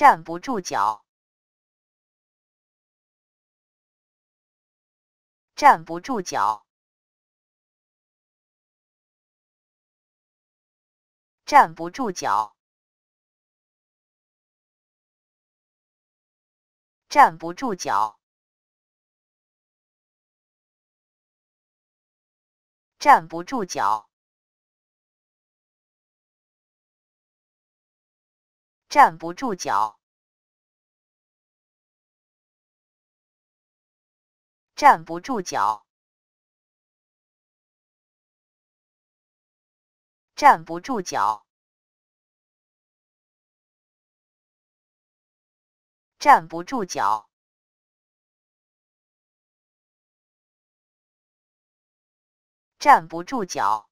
站不住脚，站不住脚，站不住脚，站不住脚，站不住脚。站不住脚，站不住脚，站不住脚，站不住脚，站不住脚。